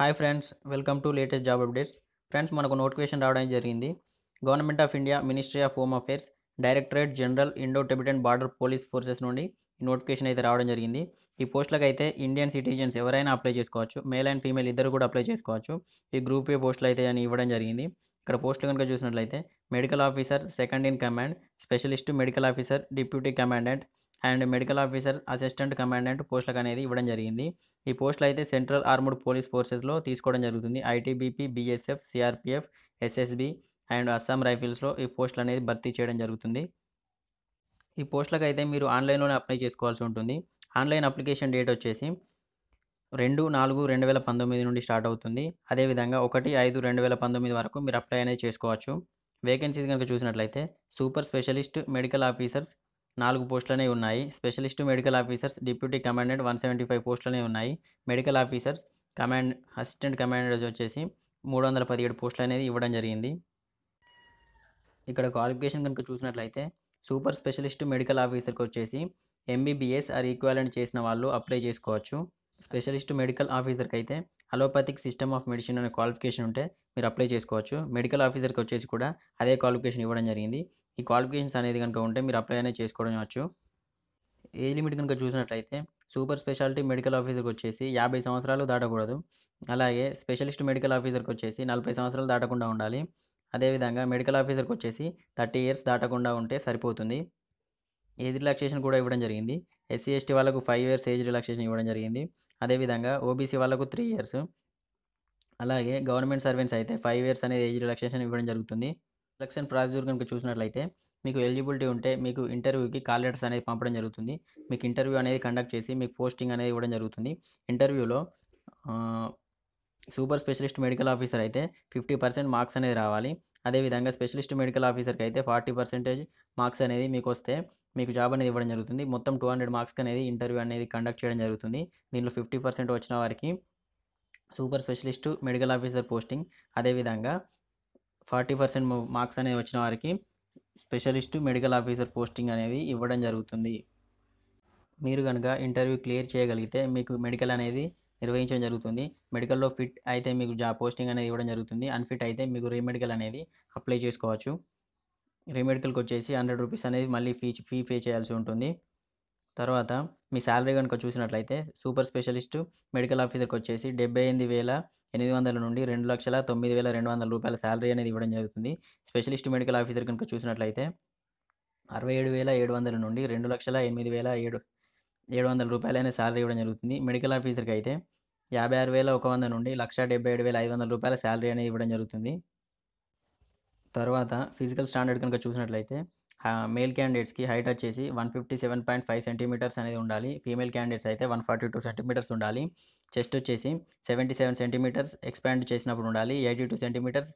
hi friends welcome to latest job updates friends మనకు notification రావడం జరిగింది government of India ministry of home affairs directorate general Indo Tibetan border police forces నుండి ఈ notification అయితే రావడం జరిగింది ఈ పోస్టులకు అయితే ఇండియన్ సిటిజన్స్ ఎవరైనా అప్లై చేసుకోవచ్చు మేల్ అండ్ ఫీమేల్ ఇద్దరు కూడా అప్లై చేసుకోవచ్చు ఈ గ్రూప్ ఏ పోస్టులు అయితే అని ఇవ్వడం జరిగింది ఇక్కడ పోస్టులు కనుక చూసినట్లయితే medical officer second in command specialist medical officer deputy commandant and medical officer assistant commandant పోస్టులకు అనేది ఇవ్వడం జరిగింది ఈ పోస్టులు అయితే సెంట్రల్ ఆర్మడ్ పోలీస్ ఫోర్సెస్లో తీసుకోవడం జరుగుతుంది ITBP BSF CRPF SSB and Assam రైఫిల్స్లో ఈ పోస్టులు అనేది భర్తీ చేయడం జరుగుతుంది ఈ పోస్టులకు అయితే మీరు ఆన్లైన్లోనే అప్లై చేసుకోవాల్సి ఉంటుంది ఆన్లైన్ అప్లికేషన్ డేట్ వచ్చేసి రెండు నాలుగు రెండు వేల పంతొమ్మిది నుండి స్టార్ట్ అవుతుంది అదేవిధంగా ఒకటి ఐదు రెండు వేల పంతొమ్మిది వరకు మీరు అప్లై అనేది చేసుకోవచ్చు వేకెన్సీస్ కనుక చూసినట్లయితే సూపర్ స్పెషలిస్ట్ మెడికల్ ఆఫీసర్స్ నాలుగు పోస్టులనే ఉన్నాయి specialist medical officers deputy commandant one seventy five పోస్టులనే ఉన్నాయి medical officers command assistant commanders వచ్చేసి మూడు వందల పదిహేడు పోస్టులు అనేది ఇవ్వడం జరిగింది ఇక్కడ క్వాలిఫికేషన్ కనుక చూసినట్లయితే సూపర్ స్పెషలిస్ట్ మెడికల్ ఆఫీసర్కి వచ్చేసి ఎంబీబీఎస్ ఆర్ ఈక్వాలెంట్ చేసిన వాళ్ళు అప్లై చేసుకోవచ్చు స్పెషలిస్ట్ మెడికల్ ఆఫీసర్కి అయితే అలోపతిక్ సిస్టమ్ ఆఫ్ మెడిసిన్ అనే క్వాలిఫికేషన్ ఉంటే మీరు అప్లై చేసుకోవచ్చు మెడికల్ ఆఫీసర్కి వచ్చేసి కూడా అదే క్వాలిఫికేషన్ ఇవ్వడం జరిగింది ఈ క్వాలిఫికేషన్స్ అనేది కనుక ఉంటే మీరు అప్లై అనేది చేసుకోవడం వచ్చు ఏ లిమిట్ కనుక చూసినట్లయితే సూపర్ స్పెషాలిటీ మెడికల్ ఆఫీసర్కి వచ్చేసి యాభై సంవత్సరాలు దాటకూడదు అలాగే స్పెషలిస్ట్ మెడికల్ ఆఫీసర్కి వచ్చేసి నలభై సంవత్సరాలు దాటకుండా ఉండాలి అదేవిధంగా మెడికల్ ఆఫీసర్కి వచ్చేసి థర్టీ ఇయర్స్ దాటకుండా ఉంటే సరిపోతుంది ఏజ్ రిలాక్సేషన్ కూడా ఇవ్వడం జరిగింది ఎస్సీ ఎస్టీ వాళ్ళకు ఫైవ్ ఇయర్స్ ఏజ్ రిలాక్సేషన్ ఇవ్వడం జరిగింది అదేవిధంగా ఓబీసీ వాళ్ళకు త్రీ ఇయర్స్ అలాగే గవర్నమెంట్ సర్వెంట్స్ అయితే ఫైవ్ ఇయర్స్ అనేది ఏజ్ రిలాక్సేషన్ ఇవ్వడం జరుగుతుంది రిలక్షన్ ప్రాసిజర్ కనుక చూసినట్లయితే మీకు ఎలిజిబిలిటీ ఉంటే మీకు ఇంటర్వ్యూకి కాల్ లెటర్స్ అనేది పంపడం జరుగుతుంది మీకు ఇంటర్వ్యూ అనేది కండక్ట్ చేసి మీకు పోస్టింగ్ అనేది ఇవ్వడం జరుగుతుంది ఇంటర్వ్యూలో సూపర్ స్పెషలిస్ట్ మెడికల్ ఆఫీసర్ అయితే ఫిఫ్టీ పర్సెంట్ మార్క్స్ అనేది రావాలి అదేవిధంగా స్పెషలిస్ట్ మెడికల్ ఆఫీసర్కి అయితే ఫార్టీ పర్సెంటేజ్ మార్క్స్ అనేది మీకు వస్తే మీకు జాబ్ అనేది ఇవ్వడం జరుగుతుంది మొత్తం టూ హండ్రెడ్ మార్క్స్ అనేది ఇంటర్వ్యూ అనేది కండక్ట్ చేయడం జరుగుతుంది దీనిలో ఫిఫ్టీ పర్సెంట్ వచ్చిన వారికి super specialist medical officer posting అదేవిధంగా ఫార్టీ పర్సెంట్ మార్క్స్ అనేది వచ్చిన వారికి స్పెషలిస్టు మెడికల్ ఆఫీసర్ పోస్టింగ్ అనేది ఇవ్వడం జరుగుతుంది మీరు కనుక ఇంటర్వ్యూ క్లియర్ చేయగలిగితే మీకు మెడికల్ అనేది నిర్వహించడం జరుగుతుంది మెడికల్లో ఫిట్ అయితే మీకు జాబ్ పోస్టింగ్ అనేది ఇవ్వడం జరుగుతుంది అన్ఫిట్ అయితే మీకు రీమెడికల్ అనేది అప్లై చేసుకోవచ్చు రీమెడికల్కి వచ్చేసి హండ్రెడ్ రూపీస్ అనేది మళ్ళీ ఫీ ఫీ పే చేయాల్సి ఉంటుంది తర్వాత మీ శాలరీ కనుక చూసినట్లయితే సూపర్ స్పెషలిస్ట్ మెడికల్ ఆఫీసర్కి వచ్చేసి డెబ్బై ఎనిమిది వేల ఎనిమిది వందల నుండి రెండు లక్షల తొమ్మిది వేల రెండు వందల రూపాయల శాలరీ అనేది ఇవ్వడం జరుగుతుంది స్పెషలిస్ట్ మెడికల్ ఆఫీసర్ కనుక చూసినట్లయితే అరవై ఏడు వేల ఏడు వందల నుండి రెండు లక్షల ఎనిమిది వేల ఏడు ఏడు వందల రూపాయలైన శాలరీ ఇవ్వడం జరుగుతుంది మెడికల్ ఆఫీసర్కి అయితే యాభై ఆరు వేల ఒక వంద నుండి లక్ష డెబ్బై ఏడు వేల ఐదు వందల రూపాయల శాలరీ అనేది ఇవ్వడం జరుగుతుంది తర్వాత ఫిజికల్ స్టాండర్డ్ కనుక చూసినట్లయితే మేల్ క్యాండిడేట్స్కి హైట్ వచ్చేసి one fifty seven point five centimetres అనేది ఉండాలి ఫీమేల్ క్యాండిడేట్స్ అయితే వన్ ఫార్టీ టూ సెంటీమీటర్స్ ఉండాలి చెస్ట్ వచ్చేసి సెవెంటీ సెవెన్ సెంటీమీటర్స్ ఎక్స్పాండ్ చేసినప్పుడు ఉండాలి eighty two centimetres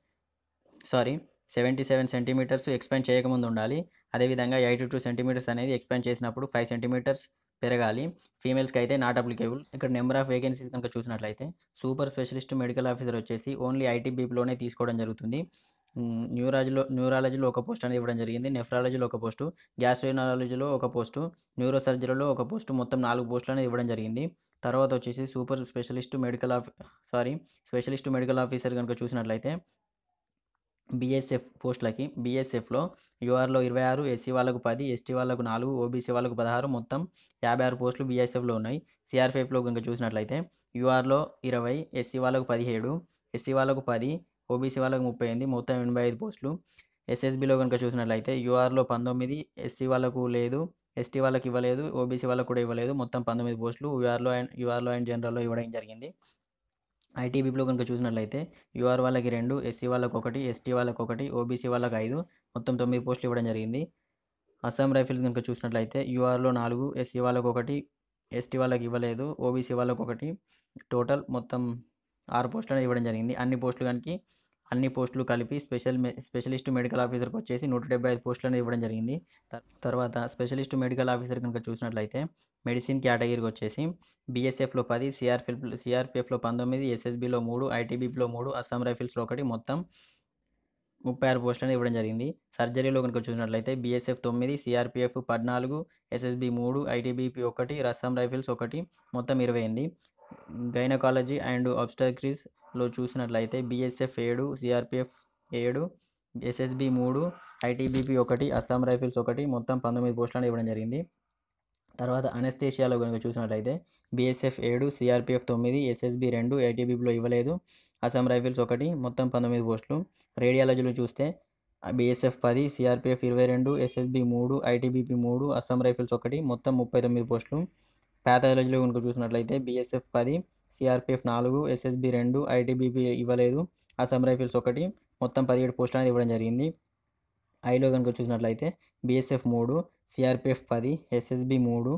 sorry seventy seven centimetres expand చేయకముందు ఉండాలి అదేవిధంగా ఎయిటీ టూ సెంటీమీటర్స్ అనేది ఎక్స్పాండ్ చేసినప్పుడు ఫైవ్ సెంటీమీటర్స్ పెరగాలి ఫీమేల్స్కి అయితే నాట్ అప్లికేబుల్ ఇక్కడ నెంబర్ ఆఫ్ వేకెన్సీస్ కనుక చూసినట్లయితే సూపర్ స్పెషలిస్ట్ మెడికల్ ఆఫీసర్ వచ్చేసి ఓన్లీ ఐటీబీపీలోనే తీసుకోవడం జరుగుతుంది న్యూరాలజీలో న్యూరాలజీలో ఒక పోస్ట్ అనేది ఇవ్వడం జరిగింది నెఫ్రాలజీలో ఒక పోస్టు గ్యాస్ట్రోనాలజీలో ఒక పోస్టు న్యూరో సర్జరీలో ఒక పోస్టు మొత్తం నాలుగు పోస్టులు అనేది ఇవ్వడం జరిగింది తర్వాత వచ్చేసి సూపర్ స్పెషలిస్ట్ మెడికల్ ఆఫీ సారీ స్పెషలిస్ట్ మెడికల్ ఆఫీసర్ కనుక చూసినట్లయితే బీఎస్ఎఫ్ పోస్టులకి బీఎస్ఎఫ్లో యూఆర్లో ఇరవై ఆరు ఎస్సీ వాళ్ళకు పది ఎస్టీ వాళ్ళకు నాలుగు ఓబీసీ వాళ్ళకు పదహారు మొత్తం యాభై ఆరు పోస్టులు బీఎస్ఎఫ్లో ఉన్నాయి సిఆర్పిఎఫ్లో కనుక చూసినట్లయితే యూఆర్లో ఇరవై ఎస్సీ వాళ్ళకు పదిహేడు ఎస్సీ వాళ్ళకు పది ఓబీసీ వాళ్ళకి ముప్పై ఎనిమిది మొత్తం ఎనభై ఐదు పోస్టులు ఎస్ఎస్బిలో కనుక చూసినట్లయితే యూఆర్లో పంతొమ్మిది ఎస్సీ వాళ్ళకు లేదు ఎస్టీ వాళ్ళకి ఇవ్వలేదు ఓబీసీ వాళ్ళకు కూడా ఇవ్వలేదు మొత్తం పంతొమ్మిది పోస్టులు యూఆర్లో అండ్ యూఆర్లో అండ్ జనరల్లో ఇవ్వడం జరిగింది ఐటీబీపీలో కనుక చూసినట్లయితే యూఆర్ వాళ్ళకి రెండు ఎస్సీ వాళ్ళకు ఒకటి ఎస్టీ వాళ్ళకు ఒకటి ఓబీసీ వాళ్ళకి ఐదు మొత్తం తొమ్మిది పోస్టులు ఇవ్వడం జరిగింది అస్సాం రైఫిల్స్ కనుక చూసినట్లయితే యూఆర్లో నాలుగు ఎస్సీ వాళ్ళకు ఒకటి ఎస్టీ వాళ్ళకి ఇవ్వలేదు ఓబీసీ వాళ్ళకు ఒకటి టోటల్ మొత్తం ఆరు అనేది ఇవ్వడం జరిగింది అన్ని పోస్టులు కనుక అన్ని పోస్టులు కలిపి స్పెషల్ స్పెషలిస్ట్ మెడికల్ ఆఫీసర్కి వచ్చేసి నూట డెబ్బై ఐదు పోస్టులను ఇవ్వడం జరిగింది తర్వాత స్పెషలిస్ట్ మెడికల్ ఆఫీసర్ కనుక చూసినట్లయితే మెడిసిన్ కేటగిరీకి వచ్చేసి బీఎస్ఎఫ్లో పది సిఆర్పిఎఫ్ సిఆర్పిఎఫ్లో పంతొమ్మిది ఎస్ఎస్బిలో మూడు ఐటీబీపీలో మూడు అస్సాం రైఫిల్స్లో ఒకటి మొత్తం ముప్పై ఆరు అనేది ఇవ్వడం జరిగింది సర్జరీలో కనుక చూసినట్లయితే బీఎస్ఎఫ్ తొమ్మిది సిఆర్పిఎఫ్ పద్నాలుగు ఎస్ఎస్బి మూడు ఐటీబీపీ ఒకటి రస్సాం రైఫిల్స్ ఒకటి మొత్తం ఇరవై ఎనిమిది గైనకాలజీ అండ్ ఆబ్స్టక్రీస్లో చూసినట్లయితే బీఎస్ఎఫ్ ఏడు సిఆర్పిఎఫ్ ఏడు ఎస్ఎస్బి మూడు ఐటీబీపీ ఒకటి అస్సాం రైఫిల్స్ ఒకటి మొత్తం పంతొమ్మిది పోస్టులను ఇవ్వడం జరిగింది తర్వాత అనస్థేషియాలో కనుక చూసినట్లయితే బీఎస్ఎఫ్ ఏడు సిఆర్పిఎఫ్ తొమ్మిది ఎస్ఎస్బి రెండు ఐటీబీపీలో ఇవ్వలేదు అస్సాం రైఫిల్స్ ఒకటి మొత్తం పంతొమ్మిది పోస్టులు రేడియాలజీలో చూస్తే బీఎస్ఎఫ్ పది సిఆర్పిఎఫ్ ఇరవై రెండు ఎస్ఎస్బి మూడు ఐటీబీపీ మూడు అస్సాం రైఫిల్స్ ఒకటి మొత్తం ముప్పై తొమ్మిది పోస్టులు ప్యాథాలజీలో కనుక చూసినట్లయితే బీఎస్ఎఫ్ పది సిఆర్పిఎఫ్ నాలుగు ఎస్ఎస్బి రెండు ఐటీబీపీ ఇవ్వలేదు అసం రైఫిల్స్ ఒకటి మొత్తం పదిహేడు పోస్టులు అనేది ఇవ్వడం జరిగింది ఐలో కనుక చూసినట్లయితే బీఎస్ఎఫ్ మూడు సిఆర్పిఎఫ్ పది ఎస్ఎస్బి మూడు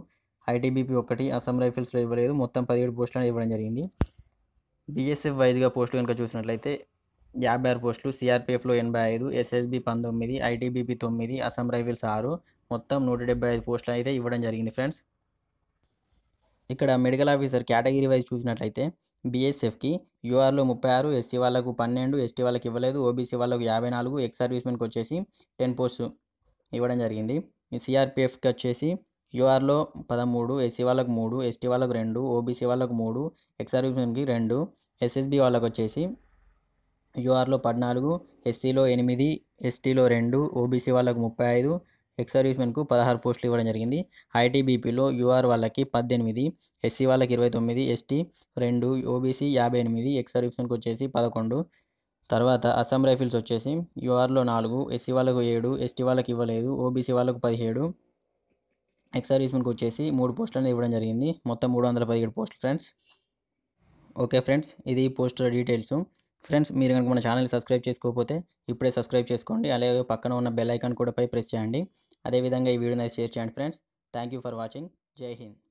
ఐటీబీపీ ఒకటి అసం రైఫిల్స్లో ఇవ్వలేదు మొత్తం పదిహేడు పోస్టులు అనేది ఇవ్వడం జరిగింది బీఎస్ఎఫ్ ఐదుగా పోస్టులు కనుక చూసినట్లయితే యాభై ఆరు పోస్టులు సిఆర్పిఎఫ్లో ఎనభై ఐదు ఎస్ఎస్బి పంతొమ్మిది ఐటీబీపీ తొమ్మిది అసం రైఫిల్స్ ఆరు మొత్తం నూట డెబ్బై ఐదు పోస్టులు అయితే ఇవ్వడం జరిగింది ఫ్రెండ్స్ ఇక్కడ మెడికల్ ఆఫీసర్ కేటగిరీ వైజ్ చూసినట్లయితే బీఎస్ఎఫ్కి యూఆర్లో ముప్పై ఆరు ఎస్సీ వాళ్ళకు పన్నెండు ఎస్టీ వాళ్ళకి ఇవ్వలేదు ఓబీసీ వాళ్ళకు యాభై నాలుగు ఎక్స్ సర్వీస్మెన్కి వచ్చేసి టెన్ పోస్ట్స్ ఇవ్వడం జరిగింది సిఆర్పిఎఫ్కి వచ్చేసి యూఆర్లో పదమూడు ఎస్సీ వాళ్ళకు మూడు ఎస్టీ వాళ్ళకు రెండు ఓబీసీ వాళ్ళకు మూడు ఎక్స్ సర్వీస్మెన్కి రెండు ఎస్ఎస్బి వాళ్ళకు వచ్చేసి యూఆర్లో పద్నాలుగు ఎస్సీలో ఎనిమిది ఎస్టీలో రెండు ఓబీసీ వాళ్ళకు ముప్పై ఐదు ఎక్స్ సర్వీస్మెన్కు పదహారు పోస్టులు ఇవ్వడం జరిగింది ఐటీబీపీలో యూఆర్ వాళ్ళకి పద్దెనిమిది ఎస్సీ వాళ్ళకి ఇరవై తొమ్మిది ఎస్టీ రెండు ఓబీసీ యాభై ఎనిమిది ఎక్స్ సర్వీస్మెన్కి వచ్చేసి పదకొండు తర్వాత అస్సాం రైఫిల్స్ వచ్చేసి యూఆర్లో నాలుగు ఎస్సీ వాళ్ళకు ఏడు ఎస్టీ వాళ్ళకి ఇవ్వలేదు ఓబీసీ వాళ్ళకు పదిహేడు ఎక్స్ సర్వీస్మెన్కి వచ్చేసి మూడు పోస్టులను ఇవ్వడం జరిగింది మొత్తం మూడు వందల పదిహేడు పోస్టులు ఫ్రెండ్స్ ఓకే ఫ్రెండ్స్ ఇది పోస్టుల డీటెయిల్స్ ఫ్రెండ్స్ మీరు కనుక మన ఛానల్ సబ్స్క్రైబ్ చేసుకోకపోతే ఇప్పుడే సబ్స్క్రైబ్ చేసుకోండి అలాగే పక్కన ఉన్న బెల్ ఐకాన్ కూడా పై ప్రెస్ చేయండి అదేవిధంగా ఈ వీడియోని షేర్ చేయండి friends thank you for watching జై హింద్